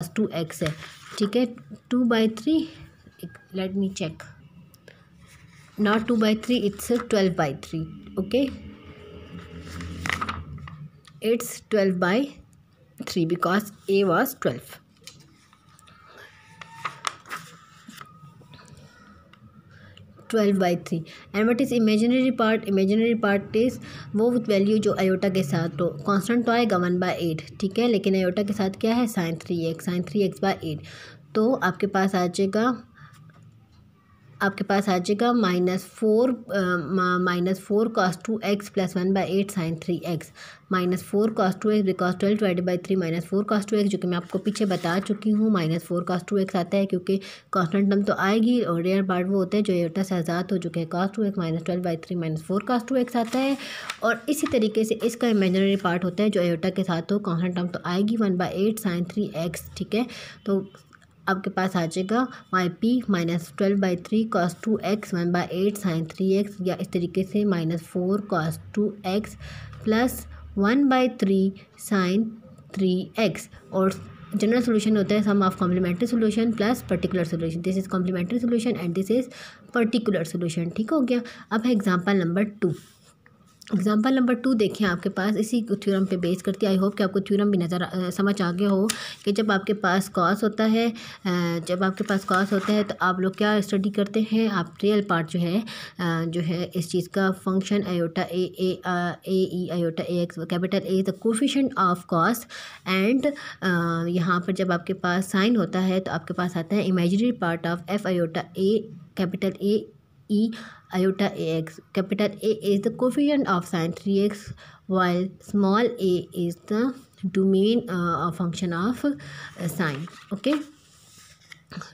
Plus two x है ठीक है two by three let me check not two by three it's twelve by three okay it's twelve by three because A was twelve twelve by three and what is imaginary part imaginary part is वो with value जो iota के साथ तो constant तो आएगा one by eight ठीक है लेकिन अयोटा के साथ क्या है sine three x sine three x by eight तो आपके पास आ जाएगा आपके पास आ जाएगा minus four minus four cos two x plus one by eight sine three x minus four cos two x because twelve divide by three minus four cos two x जो कि मैं आपको पीछे बता चुकी हूँ minus four cos two x आता है क्योंकि कॉन्स्टेंट टर्म तो आएगी और रेयर पार्ट वो होता है जो एटा से आज़ाद हो चुके हैं cos two x minus twelve by three minus four cos two x आता है और इसी तरीके से इसका इमेजनरी पार्ट होता है जो एटा के साथ हो कॉन्स्टेंट टर्म तो आएगी one by eight sine three x ठीक है तो आपके पास आ जाएगा y p minus twelve by three cos two x one by eight sine three x या इस तरीके से minus four cos two x plus one by three sine three x और जनरल सोल्यूशन होता है sum of complementary solution plus particular solution this is complementary solution and this is particular solution ठीक हो गया अब है example number two example number two देखें आपके पास इसी थ्योरम पे बेस करती है आई होप कि आपको थ्योरम भी नज़र आ, समझ आ गया हो कि जब आपके पास कॉस होता है जब आपके पास कॉस होता है तो आप लोग क्या स्टडी करते हैं आप रियल पार्ट जो है जो है इस चीज़ का function iota A a A E iota A x capital A the coefficient of cos and यहाँ पर जब आपके पास साइन होता है तो आपके पास आता है imaginary part of F iota a capital A e iota ax. Capital A is the coefficient of sine 3x while small a is the domain uh, function of uh, sine. Okay.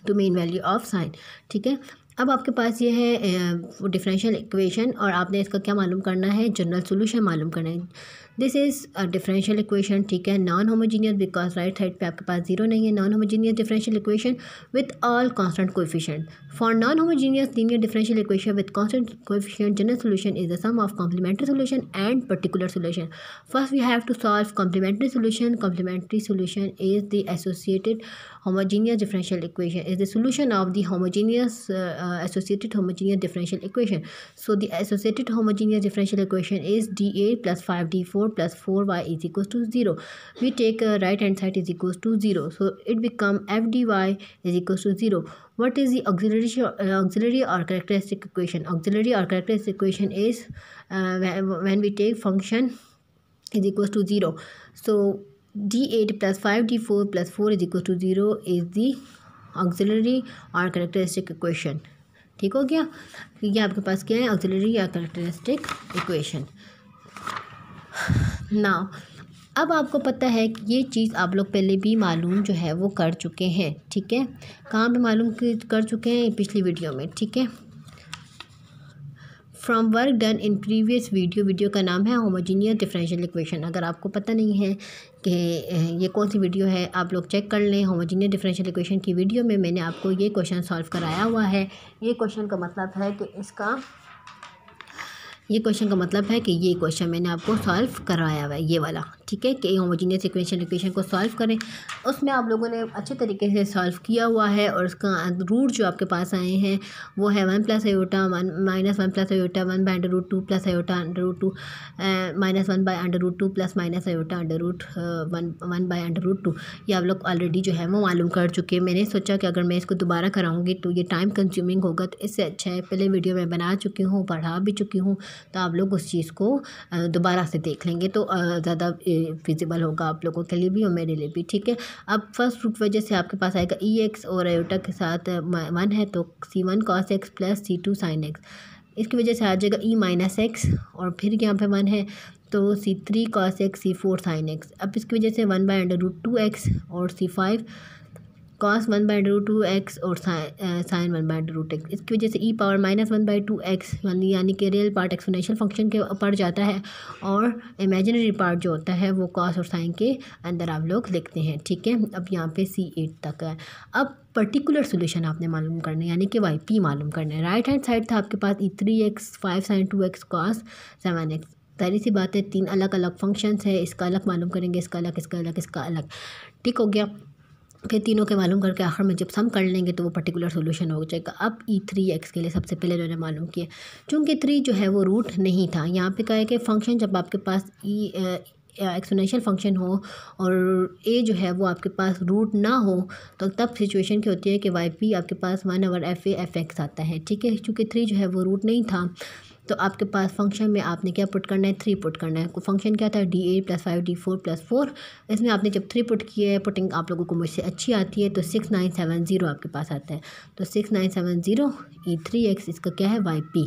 Domain value of sine ठीक है अब आपके पास ये है differential equation और आपने इसका क्या मालूम करना है जनरल सोल्यूशन मालूम करना है दिस इज़ डिफरेंशियल इक्वेशन ठीक है non homogeneous because right side पे आपके पास जीरो नहीं है non homogeneous differential equation with all constant coefficient for non homogeneous linear differential equation with constant coefficient general solution is the sum of complementary solution and particular solution first we have to solve complementary solution complementary solution is the associated homogeneous differential equation is the solution of the homogeneous uh, associated homogeneous differential equation so the associated homogeneous differential equation is d8 plus 5d4 four plus four y is equal to zero we take right hand side is equal to zero so it become f D y is equal to zero what is the auxiliary और characteristic equation auxiliary और characteristic equation is when we take function is equal to zero so D eight plus five D four plus four is equal to zero is the auxiliary और characteristic equation ठीक हो गया ये आपके पास क्या है ऑक्जिलरी या करेक्टरिस्टिक इक्वेशन ना अब आपको पता है कि ये चीज़ आप लोग पहले भी मालूम जो है वो कर चुके हैं ठीक है कहाँ पे मालूम कर चुके हैं पिछली वीडियो में ठीक है from work done in previous video video का नाम है होमोजीनियस डिफरेंशियल इक्वेशन अगर आपको पता नहीं है कि ये कौन सी वीडियो है आप लोग चेक कर लें होमोजीनियस डिफरेंशियल इक्वेशन की वीडियो में मैंने आपको ये क्वेश्चन सॉल्व कराया हुआ है ये क्वेश्चन का मतलब है कि इसका ये क्वेश्चन का मतलब है कि ये क्वेश्चन मैंने आपको सॉल्व करवाया हुआ है ये वाला ठीक है कि होमोजीनियस इक्वेशन इक्वेशन को सॉल्व करें उसमें आप लोगों ने अच्छे तरीके से सॉल्व किया हुआ है और उसका रूट जो आपके पास आए हैं वो है one plus iota one minus one plus iota one by under root two plus iota under root two minus one by under root two plus minus iota under root one one by under root two ये आप लोग already जो है वो मालूम कर चुके हैं मैंने सोचा कि अगर मैं इसको दोबारा कराऊँगी तो ये टाइम कंज्यूमिंग होगा तो इससे अच्छा है पहले वीडियो मैं बना चुकी हूँ पढ़ा भी चुकी हूँ तो आप लोग उस चीज़ को दोबारा से देख लेंगे तो ज़्यादा फिजिबल होगा आप लोगों के लिए भी और मेरे लिए भी ठीक है अब फर्स्ट रूट वजह से आपके पास आएगा ई e एक्स और एयोटा के साथ वन है तो सी one cos x plus C two sine x इसकी वजह से आ जाएगा ई माइनस एक्स और फिर यहाँ पे वन है तो C three cos x C four sine x अब इसकी वजह से one by under root two x और C five cos one by root two x और sine one by root x इसकी वजह से e power minus one by two x यानी कि रियल पार्ट एक्सपोनेंशियल फंक्शन के ऊपर जाता है और इमेजिनरी पार्ट जो होता है वो कॉस और साइन के अंदर आप लोग लिखते हैं ठीक है अब यहाँ पे सी एट तक है अब पर्टिकुलर सोल्यूशन आपने मालूम करना है यानी कि वाई पी मालूम करना है राइट हैंड साइड था आपके पास e three x five sine two x cos seven x पहली सी बात है तीन अलग अलग फंक्शंस है इसका अलग मालूम करेंगे इसका अलग इसका अलग इसका अलग ठीक हो गया फिर तीनों के मालूम करके आखिर में जब सम कर लेंगे तो वो पर्टिकुलर सोल्यूशन हो जाएगा अब ई थ्री एक्स के लिए सबसे पहले उन्होंने मालूम किया चूँकि थ्री जो है वो रूट नहीं था यहाँ पे कहा है कि फ़ंक्शन जब आपके पास ई एक्सपोनेंशियल फंक्शन हो और ए जो है वो आपके पास रूट ना हो तो तब सिचुएशन क्या होती है कि वाई पी आपके पास one over f a f x आता है ठीक है चूँकि थ्री जो है वो रूट नहीं था तो आपके पास फंक्शन में आपने क्या पुट करना है थ्री पुट करना है फंक्शन तो क्या था D eight plus five D four plus four इसमें आपने जब थ्री पुट किया है पुटिंग आप लोगों को मुझसे अच्छी आती है तो सिक्स नाइन सेवन ज़ीरो आपके पास आता है तो six nine seven zero e three x इसका क्या है y p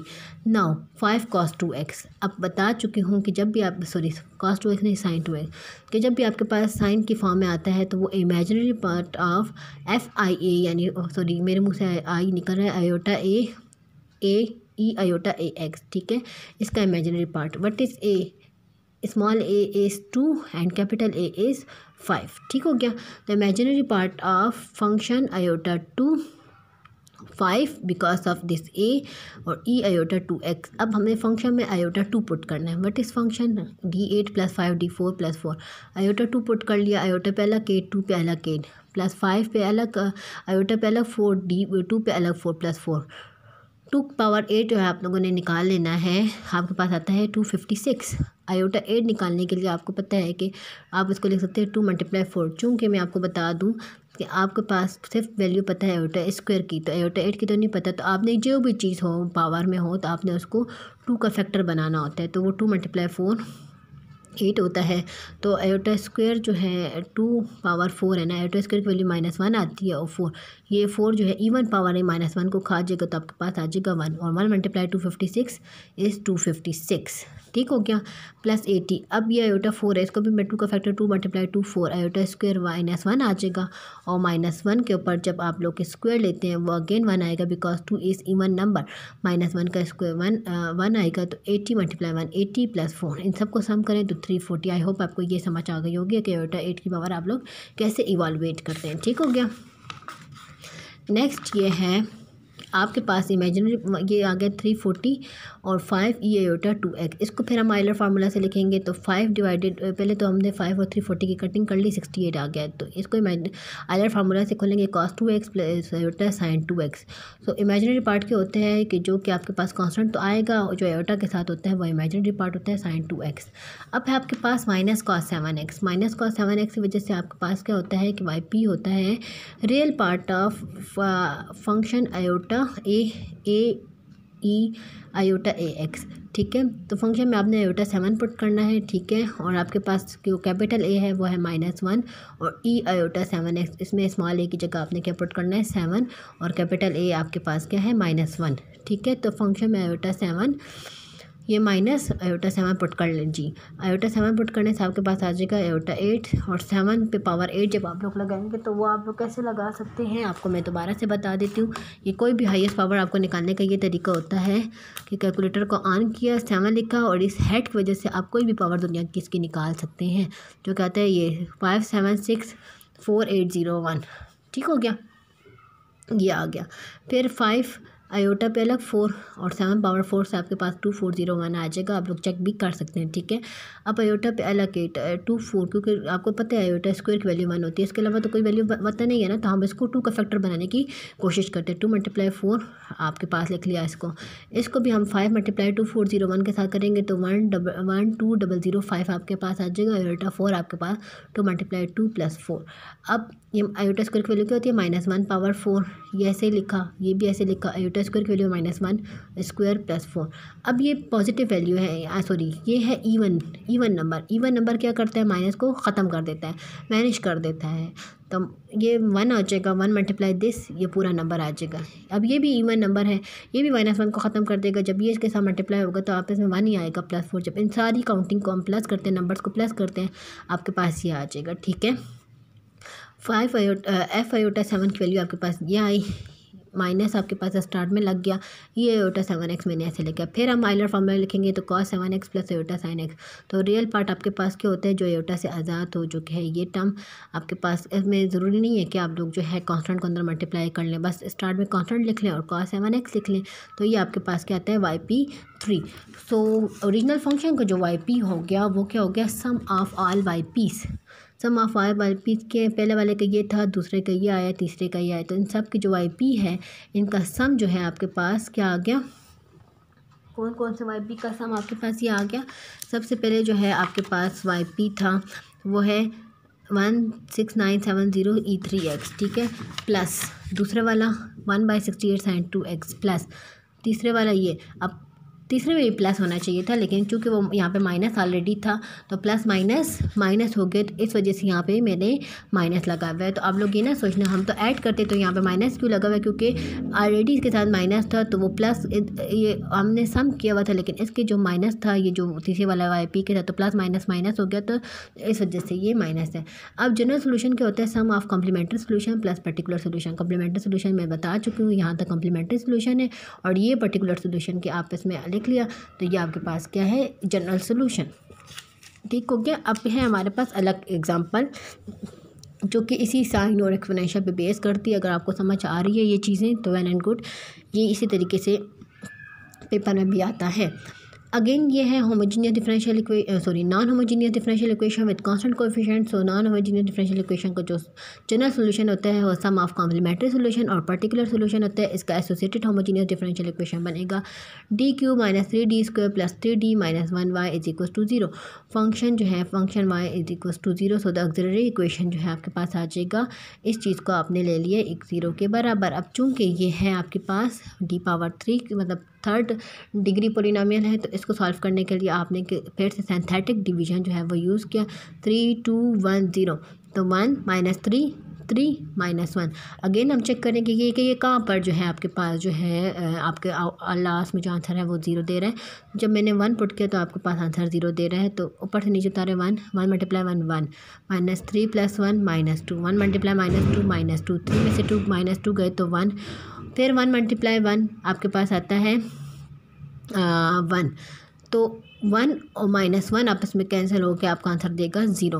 now five cos two x अब बता चुकी हूँ कि जब भी आप सॉरी कॉस टू एक्स नहीं साइन टू एक्स कि जब भी आपके पास साइन की फॉर्म में आता है तो वो imaginary part of f i a यानी सॉरी मेरे मुँह से आई निकल रहा है आयोटा ए ए ई आयोटा ए एक्स ठीक है इसका imaginary part what is a small a is two and capital A is five ठीक हो गया the imaginary part of function iota two five because of this a और ई आयोटा टू एक्स अब हमें function में आयोटा टू पुट करना है what is function D eight plus five D four plus four iota two put कर लिया iota पे अलग के टू पे अलग के प्लस फाइव पे अलग आयोटा uh, पे अलग फोर डी टू पे अलग four plus four two power eight जो है आप लोगों ने निकाल लेना है आपके पास आता है two fifty six iota eight निकालने के लिए आपको पता है कि आप इसको लिख सकते हैं टू मल्टीप्लाई फोर चूँकि मैं आपको बता दूँ कि आपके पास सिर्फ वैल्यू पता है आयोटा स्क्वायर की तो आयोटा एट की तो नहीं पता तो आपने जो भी चीज़ हो पावर में हो तो आपने उसको टू का फैक्टर बनाना होता है तो वो टू मल्टीप्लाई फोर एट होता है तो एयोटा स्क्वेयर जो है टू पावर फोर है ना एयोटा स्क्वेयर की वैल्यू माइनस वन आती है और फोर ये फोर जो है इवन पावर है माइनस वन को खा जाएगा तो आपके पास आ जाएगा वन और one multiply two fifty six is two fifty six ठीक हो गया प्लस एटी अब ये एयोटा फोर है इसको भी मैं टू का factor two multiply two four iota square minus one आ जाएगा और माइनस वन के ऊपर जब आप लोग स्क्वायर लेते हैं वो अगेन वन आएगा because two is even number minus one का स्क्वायर वन वन आएगा तो eighty multiply one eighty plus four इन सबको सम करें तो थ्री फोर्टी आई होप आपको ये समझ आ गई होगी कि ओटा एट की पावर आप लोग कैसे इवालुएट करते हैं ठीक हो गया नेक्स्ट ये है आपके पास इमेजिनरी ये आ गया थ्री फोर्टी और five e iota two x इसको फिर हम आइलर फार्मूला से लिखेंगे तो फाइव डिवाइडेड पहले तो हमने फाइव और थ्री फोर्टी की कटिंग कर ली सिक्सटी एट आ गया तो इसको इमेज आइलर फार्मूला से खोलेंगे cos two x plus iota sine two x तो इमेजिनरी पार्ट के होते हैं कि जो कि आपके पास कॉन्सटेंट तो आएगा और जो एटा के साथ होता है वो इमेजिनरी पार्ट होता है साइन टू एक्स अब है आपके पास minus cos seven x minus cos seven x की वजह से आपके पास क्या होता है कि वाई पी होता है real part of function iota iota A A E iota A x ठीक है तो फंक्शन में आपने आयोटा सेवन पुट करना है ठीक है और आपके पास जो कैपिटल ए है वो है माइनस वन और ई आयोटा सेवन एक्स इसमें स्मॉल ए की जगह आपने क्या पुट करना है सेवन और कैपिटल ए आपके पास क्या है माइनस वन ठीक है तो फंक्शन में आयोटा सेवन ये माइनस एयोटा सेवन पुट कर लीजिए एयोटा सेवन पुट करने से आपके पास आ जाएगा एयोटा एट और सेवन पे पावर एट जब आप लोग लगाएंगे तो वो आप लोग कैसे लगा सकते हैं आपको मैं दोबारा से बता देती हूँ ये कोई भी हाईएस्ट पावर आपको निकालने का ये तरीका होता है कि कैलकुलेटर को ऑन किया सेवन लिखा और इस हेड की वजह से आप कोई भी पावर दुनिया की इसकी निकाल सकते हैं जो कहते हैं ये five seven six four eight zero one ठीक हो गया ये आ गया फिर फाइव अयोटा पे अलग फोर और सेवन पावर फोर से आपके पास टू फोर जीरो वन आ जाएगा आप लोग चेक भी कर सकते हैं ठीक है अब अयोटा पे अलग एट टू फोर क्योंकि आपको पता है आयोटा स्क्वायर की वैल्यू वन होती है इसके अलावा तो कोई वैल्यू पता नहीं है ना तो हम इसको टू का फैक्टर बनाने की कोशिश करते हैं टू मल्टीप्लाई फोर आपके पास लिख लिया इसको इसको भी हम five multiply two four zero one के साथ करेंगे तो one double one two double zero five आपके पास आ जाएगा आयोटा फोर आपके पास two multiply two plus four अब ये आयोटा स्क्वायर की वैल्यू क्या होती है माइनस वन पावर फोर ये ऐसे लिखा ये भी ऐसे लिखा आयोटा टू स्क्वायर की value minus one square plus four अब ये पॉजिटिव वैल्यू है सॉरी ये है even even number even number क्या करता है माइनस को ख़त्म कर देता है मैनेज कर देता है तो ये वन आ जाएगा वन मल्टीप्लाई दिस ये पूरा नंबर आ जाएगा अब ये भी इवन नंबर है ये भी माइनस वन को ख़त्म कर देगा जब ये इसके साथ मल्टीप्लाई होगा तो आपस में वन ही आएगा प्लस फोर जब इन सारी काउंटिंग को हम प्लस करते हैं नंबर्स को प्लस करते हैं आपके पास ये आ जाएगा ठीक है five iota f iota seven की वैल्यू आपके पास ये आई माइनस आपके पास स्टार्ट में लग गया ये एटा सेवन एक्स मैंने ऐसे लिखा फिर हम आइलर फॉर्म में लिखेंगे तो cos seven x plus iota sine x तो रियल पार्ट आपके पास क्या होता है जो एटा से आज़ाद हो चुके हैं ये टर्म आपके पास इसमें ज़रूरी नहीं है कि आप लोग जो है कॉन्सटेंट को अंदर मल्टीप्लाई कर लें बस स्टार्ट में कॉन्सटेंट लिख लें और कॉस सेवन एक्स लिख लें तो ये आपके पास क्या आता है y p three so original function का जो वाई पी हो गया वो क्या हो गया sum of all y p's sum of i y p के पहले वाले का ये था दूसरे का ये आया तीसरे का ये आया तो इन सब की जो वाई पी है इनका सम जो है आपके पास क्या आ गया कौन कौन से वाई पी का सम आपके पास ये आ गया सबसे पहले जो है आपके पास वाई पी था वो है one six nine seven zero e three x ठीक है प्लस दूसरा वाला one by sixty eight sine two x plus तीसरे वाला ये अब तीसरे में भी प्लस होना चाहिए था लेकिन चूँकि वो यहाँ पे माइनस ऑलरेडी था तो प्लस माइनस माइनस हो गया तो इस वजह से यहाँ पे मैंने माइनस लगा हुआ है तो आप लोग ये ना सोचना हम तो ऐड करते तो यहाँ पे माइनस क्यों लगा हुआ है क्योंकि ऑलरेडी इसके साथ माइनस था तो वो प्लस ये हमने सम किया हुआ था लेकिन इसके जो माइनस था ये जो तीसरे वाला वाई पी के था तो प्लस माइनस माइनस हो गया तो इस वजह से ये माइनस है अब जनरल सोल्यूशन क्या होता है sum of complementary solution plus particular solution complementary solution मैं बता चुकी हूँ यहाँ तक कॉम्प्लीमेंट्री सोल्यूशन है और ये पर्टिकुलर सोल्यूशन के आपस में लिख लिया तो ये आपके पास क्या है जनरल सोल्यूशन ठीक हो गया अब है हमारे पास अलग एग्जाम्पल जो कि इसी साइन और एक्सप्लेनेशन पे बेस करती है अगर आपको समझ आ रही है ये चीज़ें तो वेल एंड गुड ये इसी तरीके से पेपर में भी आता है अगेन ये है homogeneous differential sorry non homogeneous differential equation with constant coefficient so non homogeneous differential equation का जो जनरल सॉल्यूशन होता है वो सम ऑफ कॉम्प्लीमेंट्री सॉल्यूशन और पर्टिकुलर सॉल्यूशन होता है इसका एसोसिएटेड होमोजीनियस डिफरेंशियल इक्वेशन बनेगा D cube minus three D square plus three D minus one y is equal to zero function जो है function y is equal to zero so the auxiliary equation जो है आपके पास आ जाएगा इस चीज़ को आपने ले लिया एक ज़ीरो के बराबर अब चूँकि ये है आपके पास डी पावर थ्री मतलब थर्ड डिग्री पोलिनामियल है तो इसको सॉल्व करने के लिए आपने फिर से सेंथेटिक डिवीजन जो है वो यूज़ किया थ्री टू वन ज़ीरो तो one minus three three minus one again हम चेक करेंगे कि ये कि ये कहाँ पर जो है आपके पास जो है आपके लास्ट में जो आंसर है वो ज़ीरो दे रहा है जब मैंने वन पुट किया तो आपके पास आंसर ज़ीरो दे रहा है तो ऊपर से नीचे उतारे one one multiply one one minus three plus one minus two one multiply minus two minus two three में से टू माइनस टू गए तो वन फिर वन मल्टीप्लाई वन आपके पास आता है वन तो वन और माइनस वन आपस में कैंसिल होकर आपका आंसर देगा ज़ीरो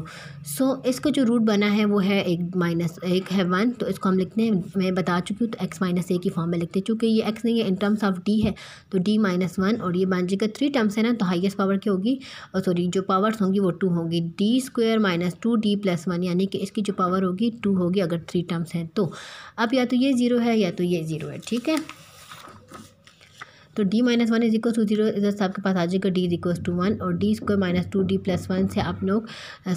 सो so, इसका जो रूट बना है वो है एक माइनस एक है वन तो इसको हम लिखते हैं मैं बता चुकी हूँ तो एक्स माइनस ए की फॉर्म में लिखते हैं चूँकि ये एक्स नहीं है इन टर्म्स ऑफ डी है तो डी माइनस वन और ये बन जाएगा थ्री टर्म्स है ना तो हाइएस्ट पावर की होगी और oh, सॉरी जो पावर्स होंगी वो टू होंगी D square minus two D plus one यानी कि इसकी जो पावर होगी टू होगी अगर थ्री टर्म्स हैं तो अब या तो ये ज़ीरो है या तो ये ज़ीरो है ठीक है तो D minus one is equal to zero से आपके पास आ जाएगा D is equal to one और D square minus two D plus one से आप लोग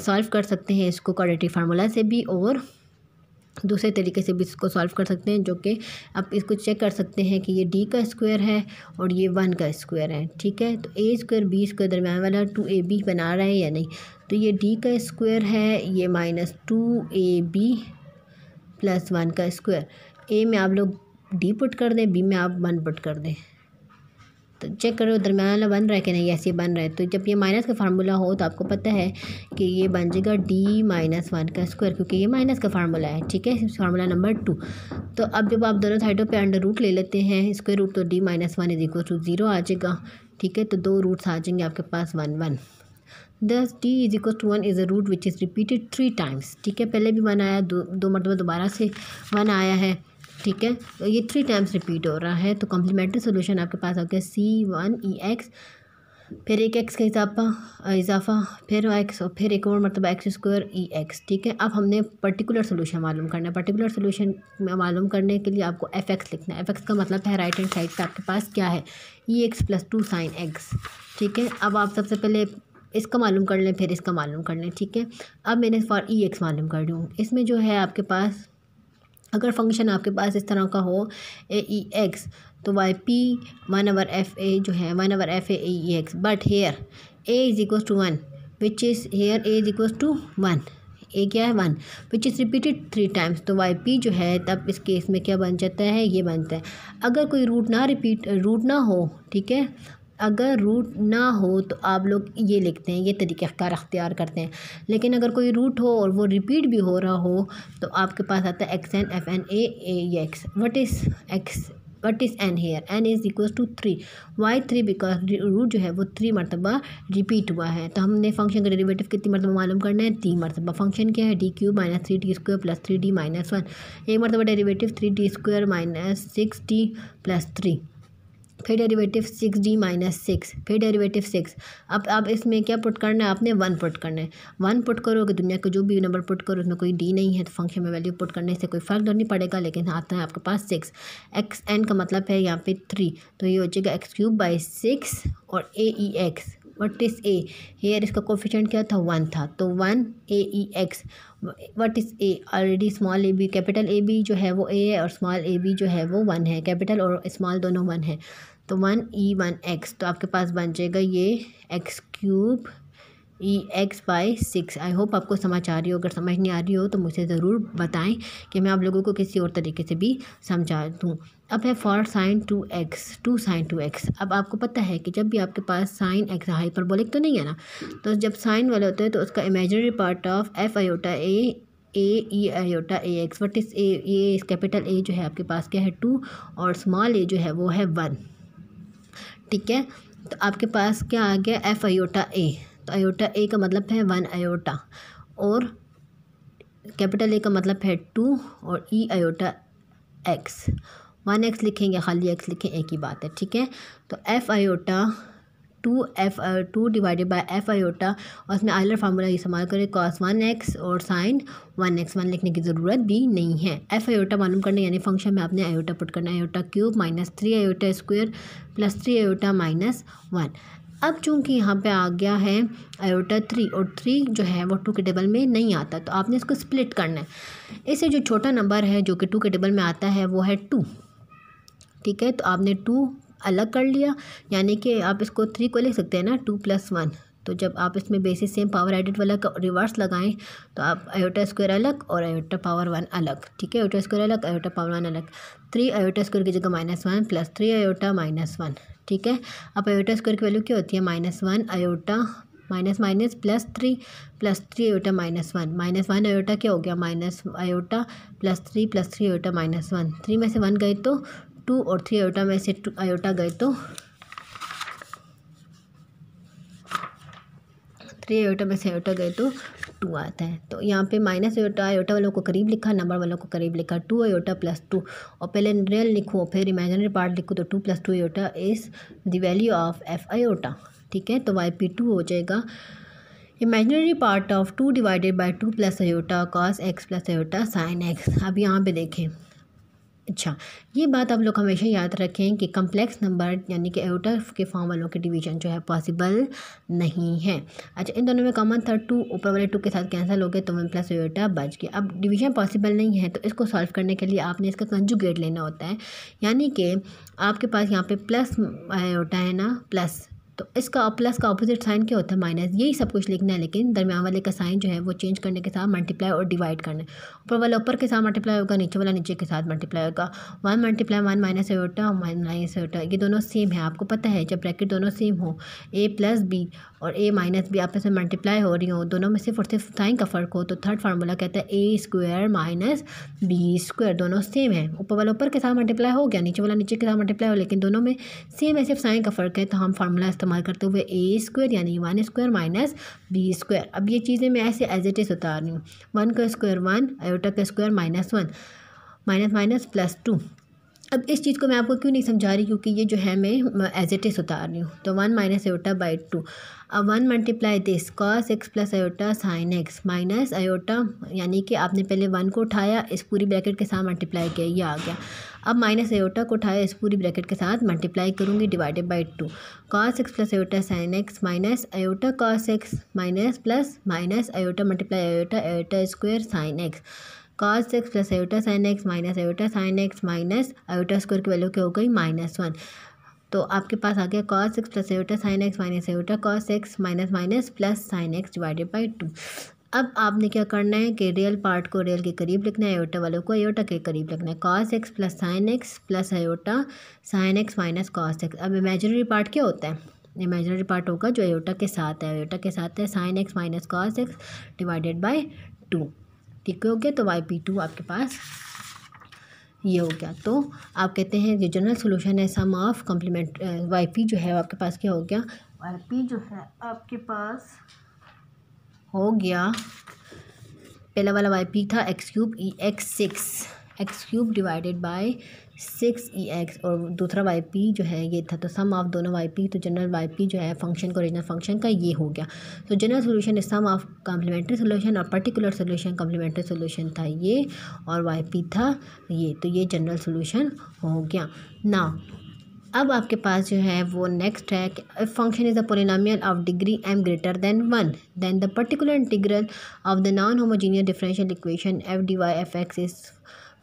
सॉल्व कर सकते हैं इसको क्वाड्रेटिक फार्मूला से भी और दूसरे तरीके से भी इसको सॉल्व कर सकते हैं जो कि आप इसको चेक कर सकते हैं कि ये डी का स्क्वायर है और ये वन का स्क्वायर है ठीक है तो ए स्क्वायर बी स्क्वायर दरमियान वाला टू ए बी बना रहे हैं या नहीं तो ये डी का स्क्वायर है ये minus two A B plus one का स्क्वायर ए में आप लोग डी पुट कर दें बी में आप वन पुट कर दें तो चेक करो दरम्यान बन रहा है कि नहीं ऐसे बन रहा है तो जब ये माइनस का फार्मूला हो तो आपको पता है कि ये बन जाएगा डी माइनस वन का स्क्वायर क्योंकि ये माइनस का फार्मूला है ठीक है फार्मूला नंबर टू तो अब जब आप दोनों साइडों पे अंडर रूट ले लेते हैं स्क्वायर रूट तो D minus one is equal to zero आ जाएगा ठीक है तो दो रूट्स आ जाएंगे आपके पास वन वन दस D is equal to one is a root which is repeated three times ठीक है पहले भी वन आया दो दो मरतबा दोबारा से वन आया है ठीक है तो ये थ्री टाइम्स रिपीट हो रहा है तो कॉम्प्लीमेंट्री सोल्यूशन आपके पास हो गया सी वन ई एक्स फिर एक एक्स का इजाफा इजाफा फिर एक्स और फिर एक और मतलब एक्स स्क्वायर ई एक्स ठीक है अब हमने पर्टिकुलर सोल्यूशन मालूम करना है पर्टिकुलर सोल्यूशन मालूम करने के लिए आपको एफ एक्स लिखना है एफ एक्स का मतलब है राइट हैंड साइड पर आपके पास क्या है E X plus two sine X ठीक है अब आप सबसे पहले इसका मालूम कर लें फिर इसका मालूम कर लें ठीक है अब मैंने फॉर ई एक्स मालूम कर लूँ इसमें जो है आपके पास अगर फंक्शन आपके पास इस तरह का हो ए ई एक्स तो Y P one over F A जो है one over F A E X but here A is equal to one which is here A is equal to one A क्या है one which is repeated three times तो Y P जो है तब इस case में क्या बन जाता है ये बनता है अगर कोई रूट ना रिपीट रूट ना हो ठीक है अगर रूट ना हो तो आप लोग ये लिखते हैं ये तरीक़ार अख्तियार करते हैं लेकिन अगर कोई रूट हो और वो रिपीट भी हो रहा हो तो आपके पास आता है X N F N A X what is X what is N here N is equal to three why three because root जो है वो थ्री मरतबा रिपीट हुआ है तो हमने फंक्शन का डेरीवेटिव कितनी मरतबा मालूम करना है तीन मरतबा फंक्शन क्या है D cube minus three T square plus three D minus one एक मरतबा derivative three T square minus six T plus three फिर derivative six D minus six फिर डेरिवेटिव सिक्स अब अब इसमें क्या पुट करना है आपने वन पुट करना है वन पुट करोगे दुनिया के जो भी नंबर पुट करो उसमें कोई डी नहीं है तो फंक्शन में वैल्यू पुट करने से कोई फ़र्क तो नहीं पड़ेगा लेकिन आता है आपके पास सिक्स एक्स एन का मतलब है यहाँ पे थ्री तो ये हो जाएगा एक्स क्यूब बाई सिक्स और A E X what is A here इसका कोफिशेंट क्या था वन था तो one A E X what is A already small A B capital A B जो है वो ए है और स्मॉल ए बी जो है वो वन है कैपिटल और स्मॉल दोनों वन है तो वन ई वन एक्स तो आपके पास बन जाएगा ये X cube E X by six I hope आपको समझ आ रही हो अगर समझ नहीं आ रही हो तो मुझे ज़रूर बताएं कि मैं आप लोगों को किसी और तरीके से भी समझा दूँ अब है for sine two X two sine two x अब आपको पता है कि जब भी आपके पास साइन एक्स हाइपरबोलिक तो नहीं है ना तो जब साइन वाले होते हैं तो उसका imaginary part of F iota A A E iota A X what is A ये कैपिटल ए जो है आपके पास क्या है टू और स्मॉल ए जो है वो है वन ठीक है तो आपके पास क्या आ गया एफ आयोटा ए तो आयोटा ए का मतलब है वन आयोटा और कैपिटल ए का मतलब है टू और ई आयोटा एक्स वन एक्स लिखें या खाली एक्स लिखें एक ही बात है ठीक है तो F iota two F two divided by F iota और इसमें आयलर फार्मूला इस्तेमाल करें कॉस वन एक्स और साइन वन एक्स वन लिखने की ज़रूरत भी नहीं है एफ आयोटा मालूम करना यानी फंक्शन में आपने आयोटा पुट करना iota cube minus three iota square plus three iota minus one अब चूंकि यहाँ पे आ गया है आयोटा थ्री और थ्री जो है वो टू के टेबल में नहीं आता तो आपने इसको स्प्लिट करना है इसे जो छोटा नंबर है जो कि टू के टेबल में आता है वो है टू ठीक है तो आपने टू अलग कर लिया यानी कि आप इसको थ्री को लिख सकते हैं ना टू प्लस वन तो जब आप इसमें बेसिस सेम पावर एडिट वाला रिवर्स लगाएं तो आप आयोटा स्क्वायर अलग और आयोटा पावर वन अलग ठीक है आयोटा स्क्वायर अलग आयोटा पावर वन अलग थ्री आयोटा स्क्वायर की जगह minus one plus three iota minus one ठीक है अब आयोटा स्क्वायर की वैल्यू क्या होती है minus one iota minus minus plus three plus three iota minus one minus one iota क्या हो गया minus iota plus three plus three iota minus one three में से वन गए तो टू और थ्री आयोटा में से टू आयोटा गए तो थ्री आयोटा में से आयोटा गए तो टू आता है तो यहाँ पे माइनस आयोटा आयोटा वालों को करीब लिखा नंबर वालों को करीब लिखा टू आयोटा प्लस टू और पहले रियल लिखो फिर इमेजनरी पार्ट लिखो तो two plus two iota is the value of F iota ठीक है तो वाई पी टू हो जाएगा imaginary part of two divided by two plus iota cos x plus iota sine x अब यहाँ पे देखें अच्छा ये बात आप लोग हमेशा याद रखें कि कम्प्लेक्स नंबर यानी कि एवटर के फॉर्म वालों के डिवीजन जो है पॉसिबल नहीं है अच्छा इन दोनों में कॉमन था टू ऊपर वाले टू के साथ कैंसिल हो गए तो वन प्लस एवटा बच गया अब डिवीजन पॉसिबल नहीं है तो इसको सॉल्व करने के लिए आपने इसका कंजुगेट लेना होता है यानी कि आपके पास यहाँ पे प्लस एवटा है ना प्लस तो इसका प्लस का अपोजिट साइन क्या होता है माइनस यही सब कुछ लिखना है लेकिन दरमियान वाले का साइन जो है वो चेंज करने के साथ मल्टीप्लाई और डिवाइड करना है ऊपर वाला ऊपर के साथ मल्टीप्लाई होगा नीचे वाला नीचे के साथ मल्टीप्लाई होगा one multiply one minus iota और माइनस एवटा ये दोनों सेम है आपको पता है जब ब्रैकेट दोनों सेम हो ए प्लस बी और ए माइनस भी आपस में मल्टीप्लाई हो रही हो दोनों में सिर्फ और सिर्फ साइन का फ़र्क हो तो थर्ड फार्मूला कहता है A square minus B square दोनों सेम है ऊपर वाला ऊपर के साथ मल्टीप्लाई हो गया नीचे वाला नीचे के साथ मल्टीप्लाई हो लेकिन दोनों में सेम है सिर्फ साइन का फ़र्क है तो हम फार्मूला इस्तेमाल करते हुए ए स्क्वायर यानी one square minus B square अब ये चीज़ें मैं ऐसे एज इट इज़ उतार रही हूँ वन का स्क्वायर वन आयोटा का square minus one minus minus plus two अब इस चीज़ को मैं आपको क्यों नहीं समझा रही क्योंकि ये जो है मैं एज इट इज़ उतार रही हूँ तो one minus iota by two अब one multiply this cos x plus iota sine X minus iota यानी कि आपने पहले वन को उठाया इस पूरी ब्रैकेट के साथ मल्टीप्लाई किया ये आ गया अब माइनस एयोटा को उठाया इस पूरी ब्रैकेट के साथ मल्टीप्लाई करूँगी divided by two cos x plus iota sine X minus iota cos X minus plus minus iota multiply iota iota square sine X cos x plus iota sine X minus iota sine X minus iota square की value क्या हो गई minus one तो आपके पास आ गया cos x plus iota sine X minus iota cos X minus minus plus sine X divided by two अब आपने क्या करना है कि रियल पार्ट को रियल के करीब लिखना है एवटा वालों को एयोटा के करीब लिखना है cos x plus sine X plus iota sine X minus cos X अब इमेजनरी पार्ट क्या होता है इमेजनरी पार्ट होगा जो एयोटा के साथ है एवटा के साथ है sine X minus cos X divided by two ठीक हो गया तो वाई पी टू आपके पास ये हो गया तो आप कहते हैं जो जनरल सोल्यूशन है sum of complement Y P जो है आपके पास क्या हो गया वाई पी जो है आपके पास हो गया पहला वाला वाई पी था X cube E X six X cube divided by six E X और दूसरा वाई पी जो है ये था तो सम ऑफ दोनों वाई पी तो जनरल वाई पी जो है फंक्शन का ओरिजिनल फंक्शन का ये हो गया तो general solution is sum of complementary solution और पर्टिकुलर सोल्यूशन कॉम्प्लीमेंट्री सोल्यूशन था ये और वाई पी था ये तो ये जनरल सोल्यूशन हो गया ना अब आपके पास जो है वो नेक्स्ट है if function is the polynomial of degree M greater than one then the particular integral of the non homogeneous differential equation F D Y F x is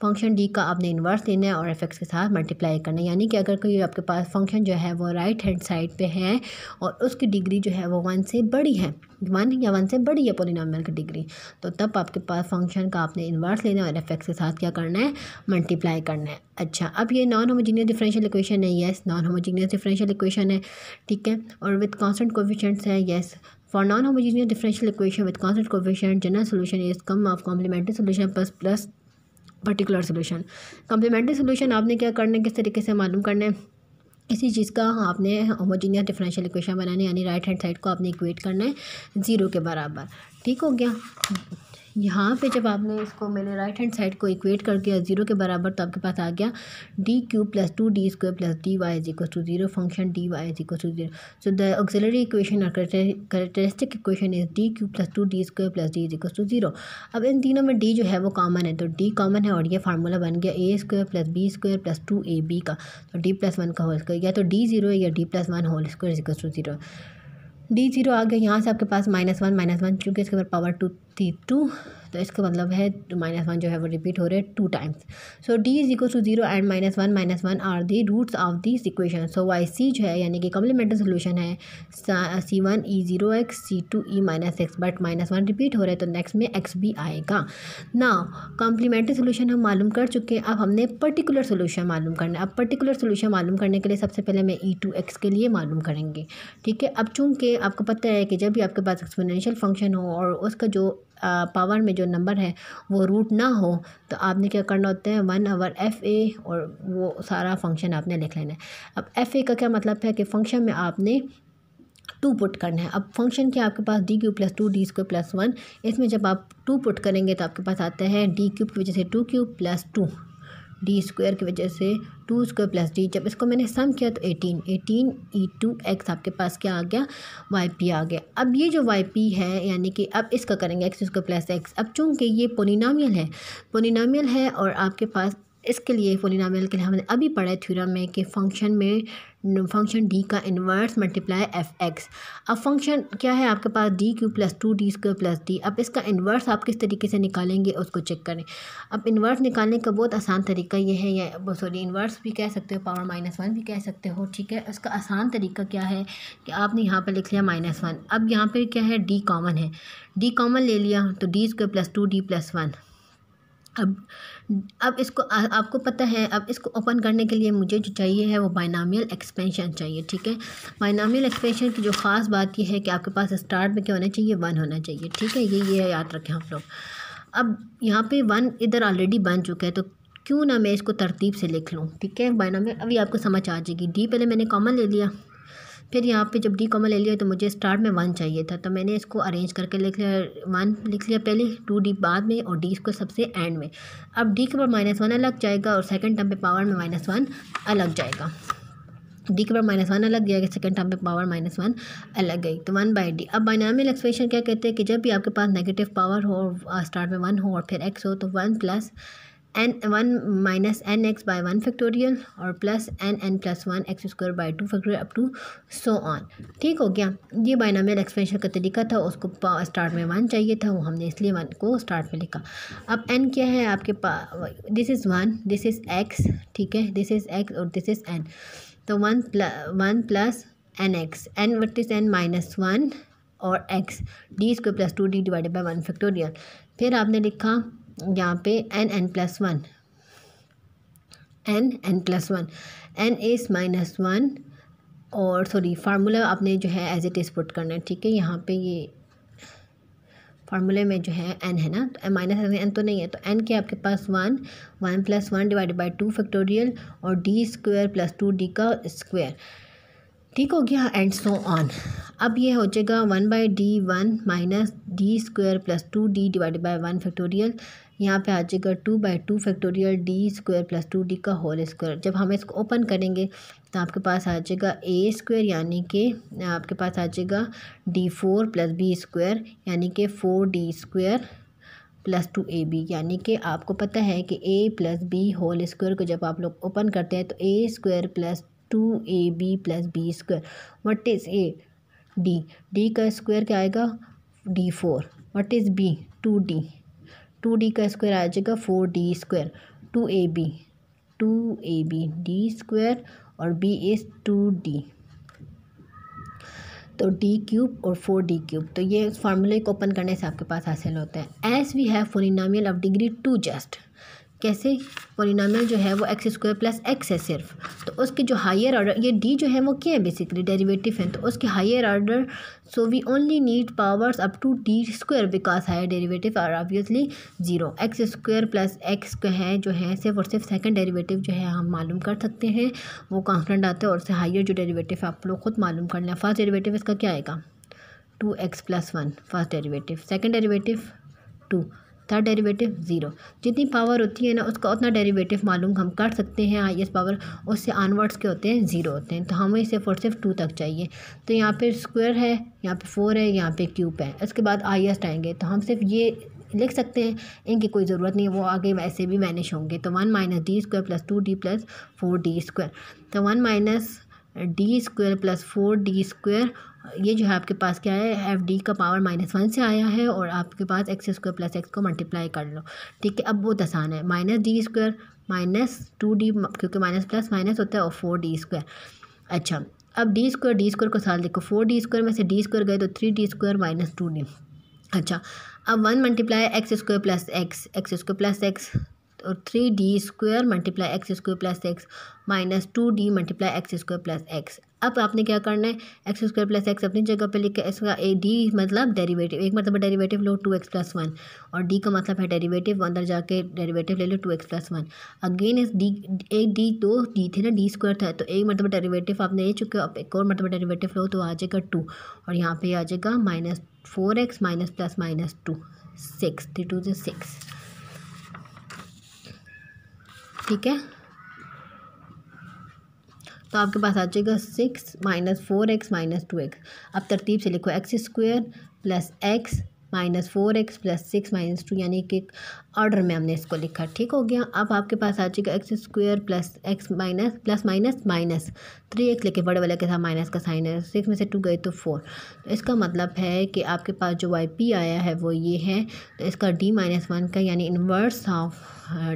function D का आपने इन्वर्स लेना है और F के साथ multiply करना है यानी कि अगर कोई आपके पास फंक्शन जो है वो राइट हैंड साइड पे है और उसकी डिग्री जो है वो वन से बड़ी है वन या वन से बड़ी है पोलिनॉमियल की डिग्री तो तब आपके पास फंक्शन का आपने इन्वर्स लेना है और एफ के साथ क्या करना है मल्टीप्लाई करना है अच्छा अब ये नॉन होमोजीनियस डिफरेंशियल इक्वेशन है yes non homogeneous differential equation है ठीक है और विद कॉन्सेंट कोफिशेंट्स है yes for non homogeneous differential equation with constant coefficient, general solution is sum of complementary solution plus plus particular solution complementary solution आपने क्या करना है किस तरीके से मालूम करना है इसी चीज़ का आपने होमोजीनियस डिफरेंशियल इक्वेशन बनाने यानी राइट हैंड साइड को आपने इक्वेट करना है ज़ीरो के बराबर ठीक हो गया यहाँ पे जब आपने इसको मैंने राइट हैंड साइड को इक्वेट कर दिया जीरो के बराबर तो आपके पास आ गया D cube plus two D square plus D Y G equal to zero function D Y G equal to zero so the auxiliary equation और characteristic equation is D cube plus two D square plus D G equal to zero अब इन तीनों में D जो है वो common है तो डी कॉमन है और ये फार्मूला बन गया A square plus B square plus two A B का तो डी प्लस वन का होल स्क्वायर या तो डी जीरो या D plus one whole square is equal to zero D zero आ गया यहाँ से आपके पास माइनस वन माइनस वन चूँकि इसके ऊपर पावर टू थी टू तो इसका मतलब है माइनस वन जो है वो रिपीट हो रहे हैं two times so D is equal to zero and minus one minus one are the roots of this equation so Y C जो है यानी कि कम्प्लीमेंट्री सोल्यूशन है C one E zero X C two E minus X but minus one repeat हो रहा है तो next में एक्स भी आएगा ना कॉम्प्लीमेंट्री सोल्यूशन हम मालूम कर चुके हैं अब हमने पर्टिकुलर सोल्यूशन मालूम करना है अब पर्टिकुलर सोल्यूशन मालूम करने के लिए सबसे पहले हमें ई टू एक्स के लिए मालूम करेंगे ठीक है अब चूँकि आपको पता है कि जब भी आपके पास एक्सपोनेंशियल फंक्शन हो और उसका जो पावर में जो नंबर है वो रूट ना हो तो आपने क्या करना होता है वन आवर एफ़ ए और वो सारा फंक्शन आपने लिख लेना है अब एफ़ ए का क्या मतलब है कि फंक्शन में आपने टू पुट करना है अब फंक्शन के आपके पास D cube plus two D square plus one इसमें जब आप टू पुट करेंगे तो आपके पास आता है डी क्यूब की वजह से two cube plus two D square की वजह से टू स्क्वायर प्लस डी जब इसको मैंने सम किया तो eighteen eighteen E two X आपके पास क्या आ गया वाई पी आ गया अब ये जो वाई पी है यानी कि अब इसका करेंगे एक्स स्क्वायर प्लस एक्स अब चूँकि ये पोनिनामियल है पोनिनामियल है और आपके पास इसके लिए फोलिनाम के लिए हमने अभी पढ़ा है थ्योरम में कि फंक्शन में फंक्शन डी का इन्वर्स मल्टीप्लाई एफ एक्स अब फंक्शन क्या है आपके पास D cube plus two D square plus D अब इसका इन्वर्स आप किस तरीके से निकालेंगे उसको चेक करें अब इन्वर्स निकालने का बहुत आसान तरीका ये है या सॉरी इन्वर्स भी कह सकते हो पावर माइनस वन भी कह सकते हो ठीक है उसका आसान तरीका क्या है कि आपने यहाँ पर लिख लिया माइनस वन अब यहाँ पर क्या है डी कॉमन है डी कॉमन ले लिया तो D square plus two D plus one अब अब इसको आ, आपको पता है अब इसको ओपन करने के लिए मुझे जो चाहिए है वो बाइनामियल एक्सपेंशन चाहिए ठीक है बाइनामियल एक्सपेंशन की जो ख़ास बात यह है कि आपके पास स्टार्ट में क्या होना चाहिए वन होना चाहिए ठीक है ये ये याद रखें आप लोग अब यहाँ पे वन इधर ऑलरेडी बन चुका है तो क्यों ना मैं इसको तरतीब से लिख लूँ ठीक है बाइनामियल अभी आपको समझ आ जाएगी डी पहले मैंने कॉमन ले लिया फिर यहाँ पे जब डी कॉमा ले लिया तो मुझे स्टार्ट में वन चाहिए था तो मैंने इसको अरेंज करके लिख लिया वन लिख लिया पहले टू डी बाद में और डी इसको सबसे एंड में अब डी के ऊपर माइनस वन अलग जाएगा और सेकेंड टर्म पे पावर में माइनस वन अलग जाएगा डी के ऊपर माइनस वन अलग गया सेकंड टर्म पे पावर माइनस वन अलग गई तो वन बाई डी अब बाइनामिल एक्सप्रेशन क्या कहते हैं कि जब भी आपके पास नेगेटिव पावर हो स्टार्ट uh, में वन हो और फिर एक्स हो तो one plus n one minus n x by one factorial और plus n n plus one x square by two factorial up to so on ठीक हो गया ये बाइनामियल एक्सपेंशन का तरीका था उसको स्टार्ट में वन चाहिए था वो हमने इसलिए वन को स्टार्ट में लिखा अब एन क्या है आपके पास this is one this is x ठीक है दिस इज़ एक्स और दिस इज़ एन तो one plus one plus n x n what is n minus one और x d square plus two d divided by one factorial फिर आपने लिखा यहाँ पे n n plus one n n plus one n s minus one और sorry formula आपने जो है एज इट इज़ पुट करना है ठीक है यहाँ पे ये फार्मूले में जो है एन है ना तो एन माइनस एन तो नहीं है तो एन के आपके पास one one plus one divided by two factorial और D square plus two d का स्क्वायर ठीक हो गया एंड सो ऑन अब ये हो जाएगा one by d one minus d square plus two d divide by one factorial यहाँ पे आ जाएगा two by two factorial d square plus two d का होल स्क्वायर जब हम इसको ओपन करेंगे तो आपके पास आ जाएगा ए स्क्वायर यानी कि आपके पास आ जाएगा d four plus B square यानी कि four d square plus two ए बी यानी कि आपको पता है कि a plus b whole square को जब आप लोग ओपन करते हैं तो a square plus two A B plus B square what is a d d का स्क्वायर क्या आएगा d four what is b two d two d का स्क्वायर आ जाएगा फोर डी स्क्वायर टू ए बी टू ए b d square और b is two d तो d cube और four d cube तो ये फार्मूले को ओपन करने से आपके पास हासिल होता है as we have polynomial of degree two just कैसे पोलिनामियल जो है वो एक्स स्क्वायर प्लस एक्स है सिर्फ तो उसके जो हायर ऑर्डर ये डी जो है वो क्या है बेसिकली डेरिवेटिव है तो उसके higher order so we only need powers up to D square because higher derivative are obviously zero x square plus x का है जो है सिर्फ और सिर्फ सेकेंड डेरीवेटिव जो है हम मालूम कर सकते हैं वो कॉन्फिडेंट आता है और उससे हायर जो डेरीवेटिव आप लोग खुद मालूम कर लें फर्स्ट डेरीवेटिव इसका क्या आएगा two x plus one first derivative second derivative two third derivative zero जितनी पावर होती है ना उसका उतना डेरिवेटिव मालूम हम कर सकते हैं एस पावर उससे आनवर्ड्स के होते हैं ज़ीरो होते हैं तो हमें इसे फोर सिर्फ टू तक चाहिए तो यहाँ पर स्क्वायर है यहाँ पर फोर है यहाँ पर क्यूब है इसके बाद एस आएंगे तो हम सिर्फ ये लिख सकते हैं इनकी कोई ज़रूरत नहीं है वो आगे वैसे भी मैनेज होंगे तो one minus d square plus two D plus four d square तो one minus d square plus four d square ये जो है आपके पास क्या है एफ डी का पावर माइनस वन से आया है और आपके पास एक्स स्क्वायर प्लस एक्स को मल्टीप्लाई कर लो ठीक है अब बहुत तो आसान है minus d square minus two d क्योंकि माइनस प्लस माइनस होता है और फोर डी स्क्वायर अच्छा अब डी स्क्वायर डी स्क्वायर को साल देखो फोर डी स्क्वायर में से डी स्क्वायर गए तो three D square minus two d अच्छा अब one multiply x square plus x x square plus x और three d square multiply x square plus x minus two d multiply x square plus x अब आपने क्या करना है x square plus x अपनी जगह पे लिखा इसका ए डी मतलब डेरिवेटिव एक मतलब डेरिवेटिव लो टू एक्स प्लस वन और डी का मतलब है डेरिवेटिव अंदर जाके डेरिवेटिव ले लो two x plus one again इस डी एक डी दो डी थे ना डी स्क्वायर था तो एक मतलब डेरिवेटिव आपने ले चुके अब एक और मतलब डेरिवेटिव लो तो आ जाएगा टू और यहाँ पर आ जाएगा minus four x minus plus minus two six three two जो सिक्स ठीक है तो आपके पास आ जाएगा six minus four x minus two x अब तरतीब से लिखो x square plus x minus four x plus six minus two यानी कि ऑर्डर में हमने इसको लिखा ठीक हो गया अब आपके पास आ जाएगा x square plus x minus plus minus minus three x लेके बड़े वाले के साथ माइनस का साइन है सिक्स में से टू गए तो फोर तो इसका मतलब है कि आपके पास जो वाई पी आया है वो ये है तो इसका डी माइनस वन का यानी inverse of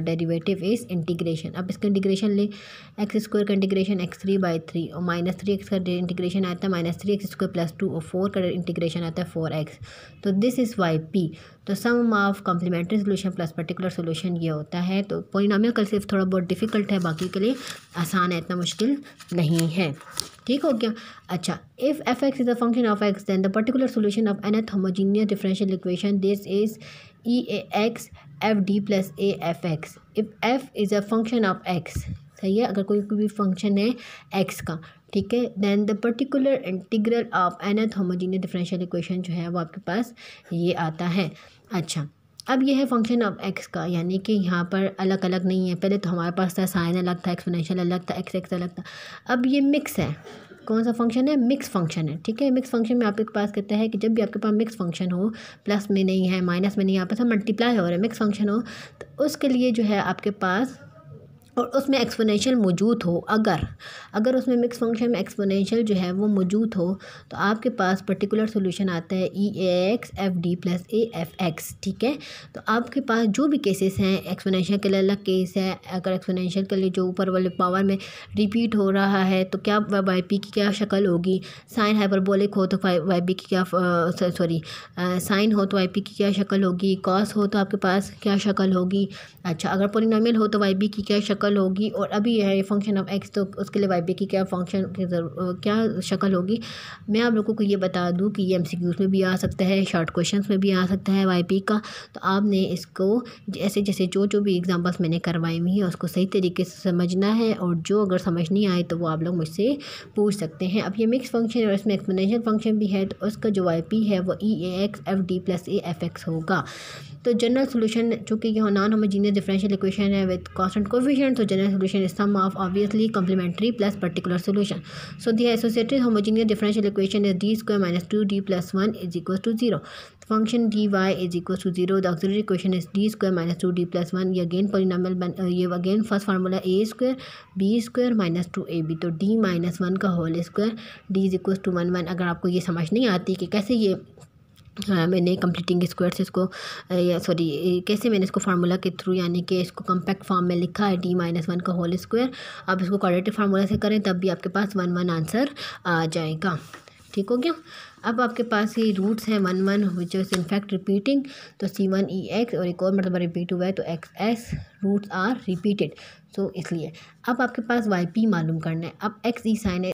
derivative is integration अब इसका इंटीग्रेशन ले एक्स स्क्वायर का integration x three by three और माइनस थ्री एक्स का इंटीग्रेशन आता है minus three x square plus two और फोर का इंटीग्रेशन आता है फोर एक्स तो दिस इज़ वाई पी तो sum of complementary solution plus particular solution ये होता है तो पोलिनोमियल का सिर्फ थोड़ा बहुत डिफ़िकल्ट है बाकी के लिए आसान है इतना मुश्किल नहीं है ठीक हो गया अच्छा if f x is a function of x then the particular solution of nth homogeneous differential equation this is e a x f d plus a f x if f is a function of x सही है अगर कोई भी function है x का ठीक है then the particular integral of nth homogeneous differential equation जो है वो आपके पास ये आता है अच्छा अब ये है फंक्शन ऑफ एक्स का यानी कि यहाँ पर अलग अलग नहीं है पहले तो हमारे पास था साइन अलग था एक्सपोनेंशियल अलग था एक्स एक्स अलग था अब ये मिक्स है कौन सा फंक्शन है मिक्स फंक्शन है ठीक है मिक्स फंक्शन में आपके पास कहता है कि जब भी आपके पास मिक्स फंक्शन हो प्लस में नहीं है माइनस में नहीं है आपके पास मल्टीप्लाई हो रहा है मिक्स फंक्शन हो तो उसके लिए जो है आपके पास और उसमें एक्सपोनेंशियल मौजूद हो अगर अगर उसमें मिक्स फंक्शन में एक्सपोनेंशियल जो है वो मौजूद हो तो आपके पास पर्टिकुलर सोल्यूशन आता है e a x f d plus a f x ठीक है तो आपके पास जो भी केसेस हैं एक्सपोनेंशियल के लिए अलग केस है अगर एक्सपोनेंशियल के लिए जो ऊपर वाले पावर में रिपीट हो रहा है तो क्या वाई पी की क्या शक्ल होगी साइन हाइपरबोलिक हो तो वाई पी की क्या सॉरी साइन हो तो वाई पी की क्या शक्ल होगी कॉस हो तो आपके पास क्या शक्ल होगी अच्छा अगर पोलिनोमियल हो तो वाई पी की क्या शक्ल शक्ल होगी और अभी यह है फंक्शन ऑफ एक्स तो उसके लिए वाई पी की क्या फंक्शन की क्या शक्ल होगी मैं आप लोगों को ये बता दूँ कि ये एम सी क्यूज़ में भी आ सकता है शॉर्ट क्वेश्चन में भी आ सकता है वाई पी का तो आपने इसको ऐसे जैसे जो जो भी एग्ज़ाम्पल्स मैंने करवाई हुई हैं उसको सही तरीके से समझना है और जो अगर समझ नहीं आए तो वो आप लोग मुझसे पूछ सकते हैं अब ये मिक्स फंक्शन और इसमें एक्सप्लेनेशन फंक्शन भी है तो उसका जो वाई पी है वो e a x f d plus a f x होगा तो जनरल सोल्यूशन चूँकि ये नॉन होमोजीनियस डिफरेंशियल इक्वेशन है विद कॉन्स्टेंट कोफिशियन सॉल्यूशन तो general solution is sum of obviously complementary plus particular solution so the associated homogeneous differential equation is d square minus two D plus one is equal to zero function D y is equal to zero the auxiliary equation is d square minus two D plus one ये again polynomial ये again first formula a square b square minus two A b तो D minus one का whole square d is equal to one one अगर आपको ये समझ नहीं आती कि कैसे ये हाँ मैंने कंप्लीटिंग स्क्वायर से इसको या सॉरी कैसे मैंने इसको फार्मूला के थ्रू यानी कि इसको कम्पैक्ट फॉर्म में लिखा है डी माइनस वन का होल स्क्वायर आप इसको क्वाड्रेटिक फार्मूला से करें तब भी आपके पास वन वन आंसर आ जाएगा ठीक हो गया अब आपके पास ये रूट्स हैं one one which is in fact repeating तो सी वन ई एक्स और एक और मतलब रिपीट हुआ है तो x x roots are repeated so इसलिए अब आपके पास वाई पी मालूम करना है अब एक्स ई साइन